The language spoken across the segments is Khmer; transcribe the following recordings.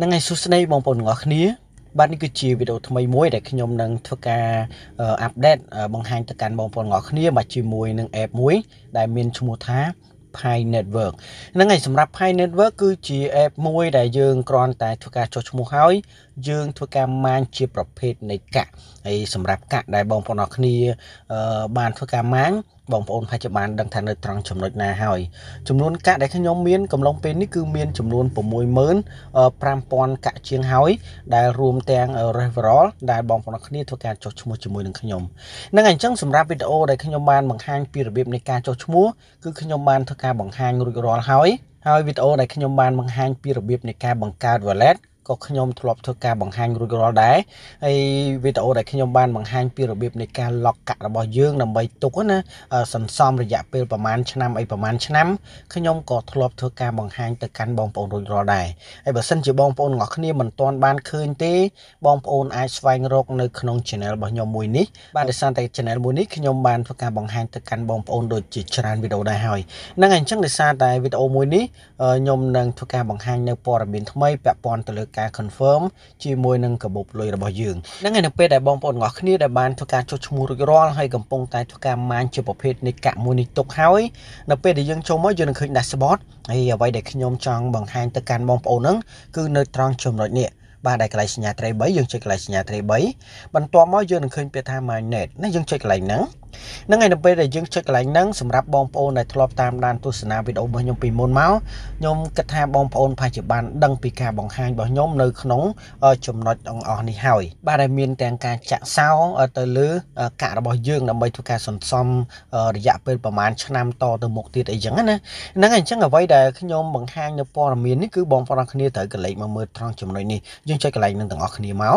នឹងឯសួស្តីបងប្អូនទាំងអស់គ្នា បាទនេះគឺជាវីដេអូថ្មីមួយដែលខ្ញុំនឹងធ្វើការអាប់ដេតបង្ហាញទៅកាន់បងប្អូនទាំងអស់គ្នាបាទជាមួយនឹង app មួយដែលមានឈ្មោះថា Pi Network ហ្នឹងហើយសម្រាប់ Pi Network គឺជា app មួយដែលយើងគ្រាន់តែធ្វើការចុះឈ្មោះហើយយើង ធ្វើការម៉ាញជាប្រភេទនៃកាក់ហើយសម្រាប់កាក់ដែលបងប្អូនអរគ្នាបានធ្វើការម៉ាញបងប្អូនប្រហែលជាបានដឹងថានៅត្រង់ចំណុចណាហើយចំនួនកាក់ដែលខ្ញុំមានកំឡុងពេលនេះគឺមានចំនួន65000កាក់ជាងហើយ ដែលរួមទាំង referral ដែលបងប្អូនគ្នាធ្វើការចុះឈ្មោះជាមួយនឹងខ្ញុំនឹងអញ្ចឹងសម្រាប់វីដេអូដែលខ្ញុំបានបង្ហាញពីរបៀបនៃការចុះឈ្មោះគឺខ្ញុំបានធ្វើការបង្ហាញរួចរាល់ហើយហើយវីដេអូដែលខ្ញុំបានបង្ហាញពីរបៀបនៃការបង្កើត wallet ក៏ខ្ញុំធ្លាប់ធ្វើការបង្ហាញរួចរាល់ដែរហើយវីដេអូដែលខ្ញុំបានបង្ហាញពីរបៀបនៃការឡុកកាក់របស់យើងដើម្បីទុកណាសន្សំរយៈពេលប្រហែលឆ្នាំអីប្រហែលឆ្នាំខ្ញុំក៏ធ្លាប់ធ្វើការបង្ហាញទៅកាន់បងប្អូនរួចរាល់ដែរហើយបើសិនជាបងប្អូនទាំងអស់គ្នាមិនទាន់បានឃើញទេបងប្អូនអាចស្វែងរក នៅក្នុង channel របស់ខ្ញុំមួយនេះបាទដោយសារតែ channel មួយនេះខ្ញុំបានធ្វើការបង្ហាញទៅកាន់បងប្អូនដូចជាច្រើនវីដេអូដែរហើយនឹងអញ្ចឹងដោយសារតែវីដេអូមួយនេះខ្ញុំនឹងធ្វើការបង្ហាញនៅព័ត៌មានថ្មីពាក់ព័ន្ធទៅលើការ confirm ជាមួយនឹងកាបូបលុយរបស់យើងហ្នឹងហើយនៅពេលដែលបងប្អូនទាំងអស់គ្នាដែលបានធ្វើការចុះឈ្មោះរួចរាល់ហើយកំពុងតែធ្វើការម៉ាញជាប្រភេទនៃកាក់មួយនេះទុកហើយនៅពេលដែលយើងចូលមកយើងនឹងឃើញ dashboard ហើយអ្វីដែលខ្ញុំចង់បង្ហាញទៅកាន់បងប្អូនហ្នឹងគឺនៅត្រង់ចំណុចនេះបាទដែលកន្លែងសញ្ញាត្រី3យើងចុចកន្លែងសញ្ញាត្រី3បន្ទាប់មកយើងនឹងឃើញពាក្យថា magnet នេះយើងចុចកន្លែងហ្នឹងហ្នឹងហើយនៅពេលដែលយើងចុចកន្លែងហ្នឹងសម្រាប់បងប្អូនដែលធ្លាប់តាមដានទស្សនាវីដេអូរបស់ខ្ញុំពីមុនមកខ្ញុំគិតថាបងប្អូនប្រហែលជាបានដឹងពីការបង្ហាញរបស់ខ្ញុំនៅក្នុងចំណុចទាំងអស់នេះហើយបាទដែលមានទាំងការចាក់សោទៅលើកាក់របស់យើងដើម្បីធ្វើការសន្សំរយៈពេលប្រហែលឆ្នាំតទៅមុខទៀតអីចឹងណាហ្នឹងហើយអញ្ចឹងអ្វីដែលខ្ញុំបង្ហាញនៅព័ត៌មាននេះគឺបងប្អូនគ្នាត្រូវកលេចមកមើលត្រង់ចំណុចនេះយើងចុចកន្លែងនឹងទាំងអស់គ្នាមក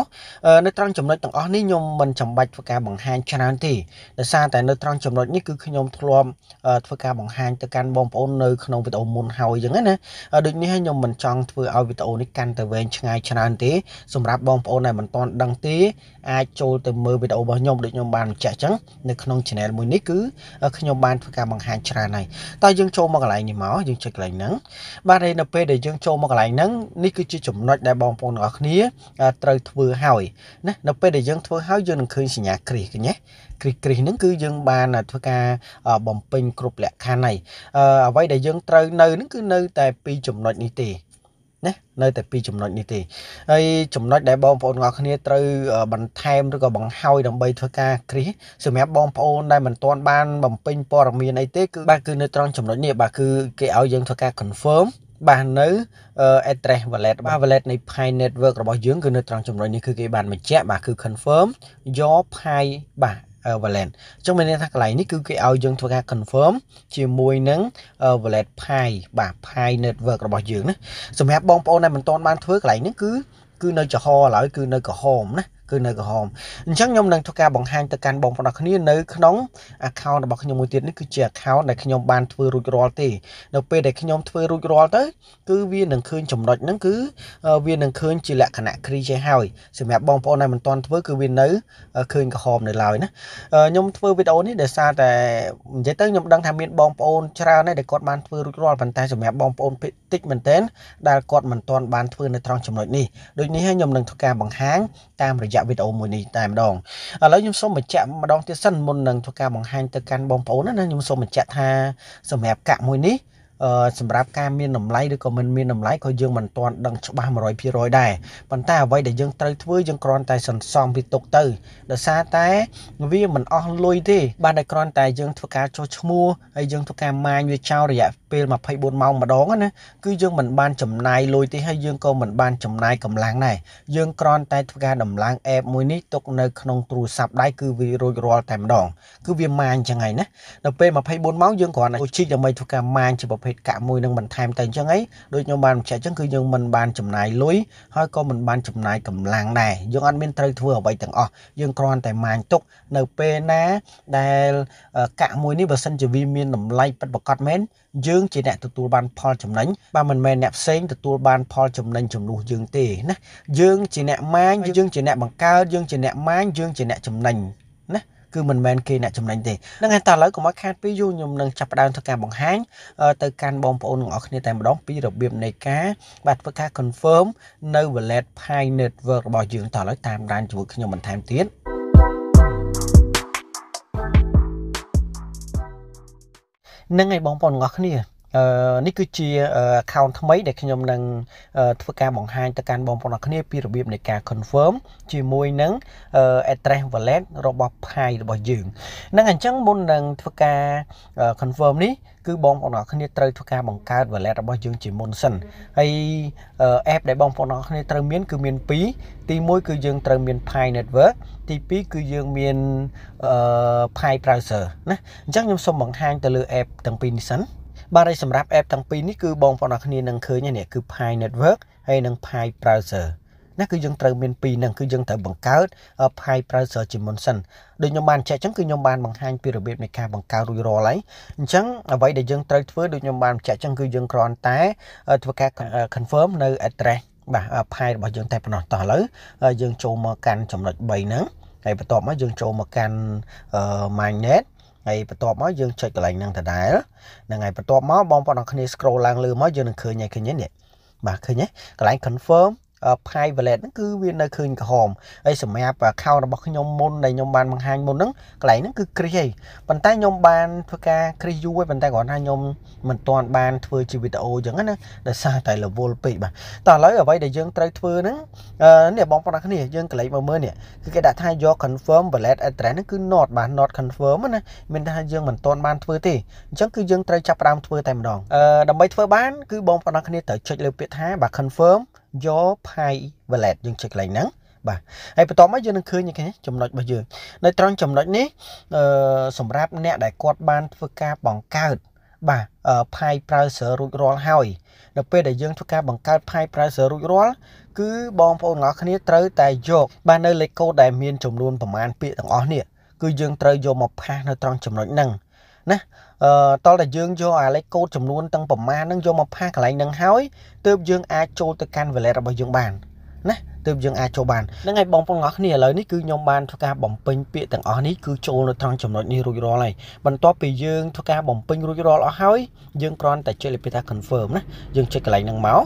នៅត្រង់ចំណុចទាំងអស់នេះខ្ញុំមិនចាំបាច់ធ្វើការបង្ហាញច្រើនទេដោយសារតែនៅត្រង់ចំណុចនេះគឺខ្ញុំធ្លាប់ធ្វើការបង្ហាញទៅកាន់បងប្អូននៅ ក្នុងវីដេអូមុនហើយអញ្ចឹងណាដូចនេះហើយខ្ញុំមិនចង់ធ្វើឲ្យវីដេអូនេះកាន់តែវែងឆ្ងាយច្រើនទេសម្រាប់បងប្អូនដែលមិនទាន់ដឹងទេអាចចូលទៅមើលវីដេអូរបស់ខ្ញុំដូចខ្ញុំបានបញ្ជាក់អញ្ចឹងនៅក្នុង channel មួយនេះគឺខ្ញុំបានធ្វើការបង្ហាញច្រើនហើយតើយើងចូលមកកន្លែងនេះមកយើងចុចកន្លែងហ្នឹងបាទហើយនៅពេលដែលយើងចូលមកកន្លែងហ្នឹងនេះគឺជាចំណុចដែលបងប្អូនទាំងអស់គ្នាត្រូវធ្វើហើយណានៅពេលដែលយើងធ្វើហើយយើងនឹងឃើញសញ្ញាគ្រីសឃើញទេគ្រីសគ្រីសហ្នឹងគឺយើងបានធ្វើការបំពេញគ្រប់លក្ខខណ្ឌហើយអ្វីដែលយើងត្រូវនៅហ្នឹងគឺនៅ តែពីចំណុចនេះទេណានៅតែពីចំណុចនេះទេហើយចំណុចដែលបងប្អូនទាំងអស់គ្នាត្រូវបន្ថែមឬក៏បង្ហើយដើម្បីធ្វើការគ្រីសសម្រាប់បងប្អូនដែលមិនទាន់បានបំពេញព័ត៌មានអីទេគឺបាទគឺនៅត្រង់ចំណុចនេះបាទគឺគេឲ្យយើងធ្វើការ confirm បាទនៅ address wallet បាទ wallet នៃ Pi network របស់យើងគឺនៅត្រង់ចំណុចនេះគឺគេបានបញ្ជាក់បាទគឺ confirm your Pi បាទ valence អញ្ចឹងមានន័យថាកន្លែងនេះគឺគេឲ្យយើងធ្វើការ confirm ជាមួយនឹង valence pi បាទ pi network របស់យើងណាសម្រាប់បងប្អូនដែលមិនទាន់បានធ្វើកន្លែងនេះគឺ គឺនៅចំហឡើយគឺនៅក្រហមណាគឺនៅក្រហមអញ្ចឹងខ្ញុំនឹងធ្វើការបង្ហាញទៅកាន់បងប្អូនគ្នានៅក្នុង account របស់ខ្ញុំមួយទៀតនេះគឺជា account ដែលខ្ញុំបានធ្វើរួចរាល់ទេនៅពេលដែលខ្ញុំធ្វើរួចរាល់ទៅ គឺវានឹងឃើញចំណុចហ្នឹងគឺវានឹងឃើញជាលក្ខណៈគ្រីជាហើយ សម្រាប់បងប្អូនដែលមិនទាន់ធ្វើគឺវានៅឃើញក្រហមនៅឡើយណាខ្ញុំធ្វើវីដេអូនេះដោយសារតែនិយាយទៅខ្ញុំដឹងថាមានបងប្អូនច្រើនដែរដែលគាត់បានធ្វើរួចរាល់ប៉ុន្តែសម្រាប់បងប្អូនតិចមែនទែនដែលគាត់មិនទាន់បានធ្វើនៅត្រង់ចំណុចនេះដូចនេះខ្ញុំនឹងធ្វើការបង្ហាញតាមរយៈវីដេអូមួយនេះតែម្ដងឥឡូវខ្ញុំសូមបញ្ជាក់ម្ដងទៀតសិនមុននឹងធ្វើការបង្ហាញទៅកាន់បងប្អូនណាខ្ញុំសូមបញ្ជាក់ថាសម្រាប់កាក់មួយនេះសម្រាប់ការមានតម្លៃឬក៏មិនមានតម្លៃក៏យើងមិនទាន់ដឹងច្បាស់100%ដែរប៉ុន្តែអ្វីដែលយើងត្រូវធ្វើយើងគ្រាន់តែសន្សំពីទុកទៅដោយសារតែវាមិនអស់លុយទេបានតែគ្រាន់តែយើង ធ្វើការចុះឈ្មោះហើយយើងធ្វើការម៉ាញវាចោលរយៈពេល24ម៉ោងម្ដងណាគឺយើងមិនបានចំណាយលុយទេហើយយើងក៏មិនបានចំណាយកម្លាំងដែរយើងគ្រាន់តែធ្វើការដំឡើងអេបមួយនេះទុកនៅក្នុងទូរស័ព្ទដៃគឺវារួចរាល់តែម្ដងគឺវាម៉ាញចឹងហើយណាដល់ពេល24ម៉ោងយើងគ្រាន់តែជីកដើម្បីធ្វើការម៉ាញជាប្រភេទភេទកាក់មួយនឹងបន្ថែមទៅអញ្ចឹងឯងដូចខ្ញុំបានបញ្ជាក់អញ្ចឹងគឺយើងមិនបានចំណាយលុយហើយក៏មិនបានចំណាយកម្លាំងដែរយើងអត់មានត្រូវធ្វើអ្វីទាំងអស់យើងគ្រាន់តែម៉ាញទុកនៅពេលណាដែលកាក់មួយនេះបើសិនជាវាមានតម្លៃពិតប្រាកដមែនយើងជាអ្នកទទួលបានផលចំណេញបើមិនមែនអ្នកផ្សេងទទួលបានផលចំណេញជំនួសយើងទេណាយើងជាអ្នកម៉ាញយើងជាអ្នកបង្កើតយើងជាអ្នកម៉ាញយើងជាអ្នកចំណេញគឺមិនមែនគេអ្នកចំណេញទេហ្នឹងហើយតើឥឡូវកុំឲ្យខាតពេលយូរខ្ញុំនឹងចាប់ផ្ដើមធ្វើការបង្ហាញទៅកាន់បងប្អូនទាំងអស់គ្នាតែម្ដងពីរបៀបនៃការ បាទធ្វើការ confirm នៅ wallet Pi Network របស់យើងតើឥឡូវតាមដានជាមួយខ្ញុំបន្ថែមទៀតនឹងឯងបងប្អូនទាំងអស់គ្នានេះគឺជា account ថ្មី ដែលខ្ញុំនឹង ធ្វើការបង្ហាញទៅកាន់បងប្អូនអរគ្នាពីរបៀបនៃការ confirm ជាមួយនឹង address wallet របស់ Pi របស់យើងនឹងអញ្ចឹងមុននឹង ធ្វើការ confirm នេះគឺបងប្អូនអរគ្នាត្រូវធ្វើការបង្កើត wallet របស់យើងជាមុនសិនហើយ app ដែលបងប្អូនអរគ្នាត្រូវមាន គឺមាន2ទី1គឺយើងត្រូវមាន Pi network ទី2គឺយើងមាន Pi browser ណាអញ្ចឹងខ្ញុំសូមបង្ហាញទៅលើ app ទាំងពីរនេះសិនបាទហើយសម្រាប់ app ទាំងពីរនេះគឺបងប្អូនអរគ្នានឹងឃើញនេះគឺ Pi Network ហើយនិង Pi Browser ណាគឺយើងត្រូវមានពីរហ្នឹងគឺយើងត្រូវបង្កើត Pi browser ជាមុនសិនដូចខ្ញុំបានចែកអញ្ចឹងគឺខ្ញុំបានបង្ហាញពីរបៀបនៃការបង្កើតរួចរាល់ហើយអញ្ចឹងអ្វីដែលយើងត្រូវធ្វើដូចខ្ញុំបានចែកអញ្ចឹងគឺយើងគ្រាន់តែធ្វើការ confirm នៅ address បាទ Pi របស់យើងតែប៉ុណ្ណោះតោះឥឡូវយើងចូលមកកាន់ចំណុច3ហ្នឹងហើយបន្ទាប់មកយើងចូលមកកាន់ magnet ហើយបន្ទាប់មកយើងចុចកន្លែងហ្នឹងដដែលហ្នឹងហើយបន្ទាប់មកបងប្អូនអរគ្នា scroll ឡើងលើមកយើងនឹងឃើញហើយឃើញនេះបាទឃើញទេកន្លែង confirm Private Wallet ហ្នឹងគឺវានៅឃើញក្រហមហើយសម្រាប់ account របស់ខ្ញុំមុនដែលខ្ញុំបានបង្ហាញមុនហ្នឹងកន្លែងហ្នឹងគឺគ្រីសហើយប៉ុន្តែខ្ញុំបានធ្វើការគ្រីសយូរហើយប៉ុន្តែគ្រាន់ថាខ្ញុំមិនទាន់បានធ្វើជាវីដេអូអញ្ចឹងណាដោយសារតែ level ពេកបាទតោះឥឡូវអ្វីដែលយើង ត្រូវធ្វើហ្នឹងនេះបងប្អូនទាំងគ្នាយើងកន្លែងមើលមើលនេះគឺគេដាក់ថាយក confirm wallet address ហ្នឹងគឺ not បាទ not confirm ណាមានថាយើងមិនទាន់បានធ្វើទេអញ្ចឹងគឺយើងត្រូវចាប់ផ្ដើមធ្វើតែម្ដងដើម្បីធ្វើបានគឺបងប្អូនទាំងគ្នាត្រូវចុចលើពាក្យថាបាទ confirm your pi wallet យើងចុចកន្លែងហ្នឹងបាទហើយបន្ទាប់មកយើងនឹងឃើញគេចំណុចរបស់យើងនៅត្រង់ចំណុចនេះអឺសម្រាប់អ្នក ដែលគាត់បានធ្វើការបង្កើតបាទផាយប្រើសើរួចរាល់ហើយនៅពេលដែលយើងធ្វើការបង្កើតផាយប្រើសើរួចរាល់គឺបងប្អូនទាំងអស់គ្នាត្រូវតែយកបាទនៅលេខកូដដែលមានចំនួនប្រមាណពាក្យទាំងអស់នេះគឺយើងត្រូវយកមកផាសនៅត្រង់ចំណុចហ្នឹងណាអឺតលតែយើងយកអាលេខកូដចំនួនទាំងប្រមាណហ្នឹងយកមកផាសកន្លែងហ្នឹងហើយទើបយើងអាចចូលទៅកាន់ wallet របស់យើងបានណាទើបយើងអាចចូលបានហ្នឹងហើយបងប្អូនអរគ្នាឥឡូវនេះគឺខ្ញុំបានធ្វើការបំពេញពាក្យទាំងអស់នេះគឺចូលនៅត្រង់ចំណុចនេះរួចរាល់ហើយបន្ទាប់ពីយើងធ្វើការបំពេញរួចរាល់អស់ហើយយើងគ្រាន់តែចុចលេខថា confirm ណាយើងចុចកន្លែងហ្នឹងមក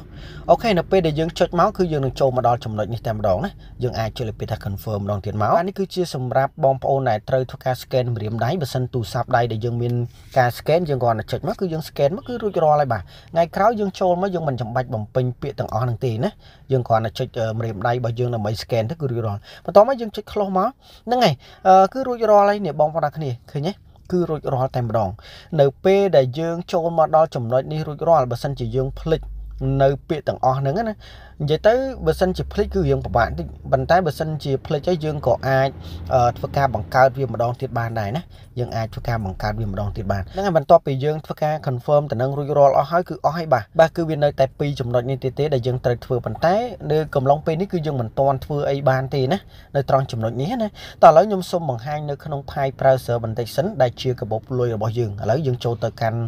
អូខេនៅពេលដែលយើងចុចមកគឺយើងនឹងចូលមកដល់ចំណុចនេះតែម្ដងណាយើងអាចចុចលេខថា confirm ម្ដងទៀតមកអានេះគឺជាសម្រាប់បងប្អូនដែលត្រូវធ្វើការ scan ម្រាមដៃបើសិនទូរស័ព្ទដៃដែលយើងមានការ scan យើងគ្រាន់តែចុចមកគឺយើង scan មកគឺរួចរាល់ហើយបាទថ្ងៃក្រោយយើងចូលមកយើងមិនចាំបាច់បំពេញពាក្យទាំងអស់ហ្នឹងទេណាយើងគ្រាន់តែចុចម្រាមដៃរបស់យើងដើម្បី scan ទៅគឺរួចរាល់បន្ទាប់មកយើងចុច close មកហ្នឹងហើយគឺរួចរាល់ហើយនេះបងប្អូនគ្នាឃើញទេគឺរួចរាល់តែម្ដងនៅពេលដែលយើង ចូលមកដល់ចំណុចនេះរួចរាល់បើសិនជាយើងភ្លេចនៅពាក្យទាំងអស់ហ្នឹងណានិយាយទៅបើសិនជាភ្លេចគឺរឿងពិបាកតិចប៉ុន្តែបើសិនជាភ្លេចហើយយើងក៏អាចធ្វើការបង្កើតវាម្ដងទៀតបានដែរណាយើងអាចធ្វើការបង្កើតវាម្ដងទៀតបានហ្នឹងហើយបន្ទាប់ពីយើងធ្វើការ confirm ទៅនឹងរួចរាល់អស់ហើយគឺអស់ហើយបាទបាទគឺវានៅតែ2ចំណុចនេះទៀតទេដែលយើងត្រូវធ្វើប៉ុន្តែនៅកំឡុងពេលនេះគឺយើងមិនទាន់ធ្វើអីបានទេណានៅត្រង់ចំណុចនេះណាតោះឥឡូវខ្ញុំសូមបង្ហាញនៅ ក្នុង Pi browser បន្តិចសិនដែលជាកាបូបលុយរបស់យើងឥឡូវយើងចូលទៅកាន់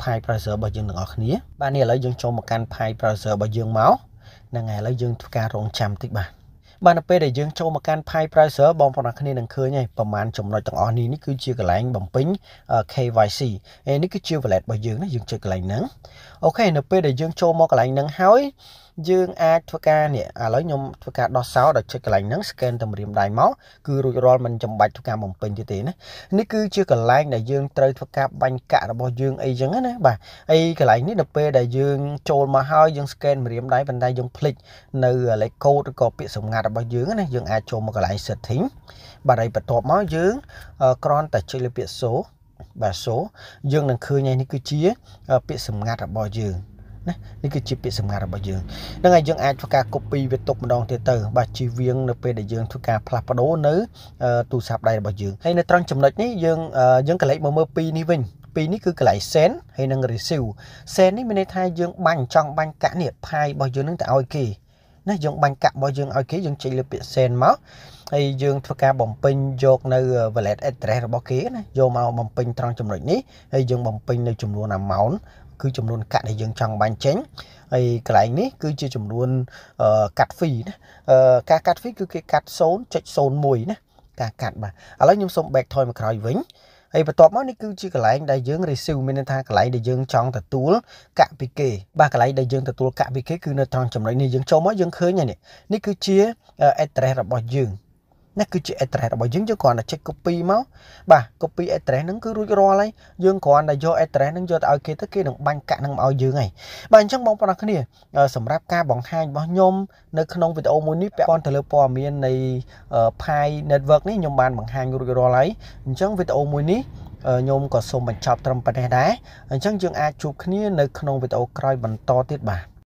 Pi browser របស់យើងទាំងអស់គ្នាបាទនេះឥឡូវយើងចូលមកកាន់ file browser របស់យើងមកហ្នឹងហើយឥឡូវយើងធ្វើការរងចាំតិចបាទបាទនៅពេលដែលយើងចូលមកកាន់ file browser បងប្អូនគ្នានឹងឃើញហើយប្រហែលចំណុចទាំងអស់នេះនេះគឺជាកន្លែងបំពេញ KYC ហើយនេះគឺជា wallet របស់យើងណាយើងចុចកន្លែងហ្នឹងអូខេនៅពេលដែលយើងចូលមកកន្លែងហ្នឹងហើយយើងអាចធ្វើការនេះឥឡូវខ្ញុំធ្វើការដោះសោដល់ចុចកន្លែងហ្នឹង scan តម្រាមដៃមកគឺរួចរាល់មិនចាំបាច់ធ្វើការបំពេញទៀតទេណានេះគឺជាកន្លែងដែលយើងត្រូវធ្វើការបាញ់កាក់របស់យើងអីចឹងណាបាទអីកន្លែងនេះនៅពេលដែលយើង ចូលមកហើយយើង scan ម្រាមដៃប៉ុន្តែយើងភ្លេចនៅលេខកូដឬក៏ពាក្យសម្ងាត់របស់យើងណាយើងអាចចូលមកកន្លែង setting បាទហើយបន្ទាប់មកយើងគ្រាន់តែចុចលើពាក្យ so បាទ so យើងនឹងឃើញឯនេះគឺជាពាក្យសម្ងាត់របស់យើងណានេះគឺជាពាក្យសម្ងាត់របស់យើងហ្នឹងហើយយើងអាចធ្វើការ copy វាទុកម្ដងទៀតទៅបាទជិះវៀងនៅពេលដែលយើងធ្វើការផ្លាស់ប្ដូរនៅទូរស័ព្ទដៃរបស់យើងហើយនៅត្រង់ចំណុចនេះយើងយើងកលេចមកមើល2នេះវិញពីរនេះគឺកន្លែង send ហើយនិង receive send នេះមានន័យថាយើងបាញ់ចង់បាញ់កាក់នេះផាយរបស់យើងនឹងទៅឲ្យគេណាយើងបាញ់កាក់របស់យើងឲ្យគេយើងចេញលើពាក្យ send មកហើយយើងធ្វើការបំពេញយកនៅ wallet address របស់គេណាយកមកបំពេញត្រង់ចំណុចនេះហើយយើងបំពេញនៅចំនួន amount គឺចំនួនកាក់ដែលយើងចង់បាញ់ចេញហើយកន្លែងនេះគឺជាចំនួនកាត់ fee ណាការកាត់ fee គឺគេកាត់0.01ណាការកាត់បាទឥឡូវខ្ញុំសូម back ថយមកក្រោយវិញហើយបន្ទាប់មកនេះគឺជាកន្លែងដែលយើង receive មានន័យថាកន្លែងដែលយើងចង់ទទួលកាក់ពីគេបាទកន្លែងដែលយើងទទួលកាក់ពីគេគឺនៅត្រង់ចំណុចនេះយើងចូលមកយើងឃើញហើយនេះនេះគឺជា address របស់យើងនេះគឺជា address របស់យើងយើងគ្រាន់តែ check copy មកបាទ copy address ហ្នឹងគឺរួចរាល់ហើយយើងគ្រាន់តែយក address ហ្នឹងយកទៅឲ្យគេទៅគេនឹងបាញ់កាក់ហ្នឹងមកឲ្យយើងហើយបាទអញ្ចឹងបងប្អូនគ្នាសម្រាប់ការបង្ហាញរបស់ខ្ញុំ នៅក្នុងវីដេអូមួយនេះពាក់ព័ន្ធទៅលើព័ត៌មាននៃ Pi network នេះខ្ញុំបានបង្ហាញរួចរាល់ហើយអញ្ចឹងវីដេអូមួយនេះខ្ញុំក៏សូមបញ្ចប់ត្រឹមប៉ុណ្ណេះដែរអញ្ចឹងយើងអាចជួបគ្នានៅក្នុងវីដេអូក្រោយបន្តទៀតបាទ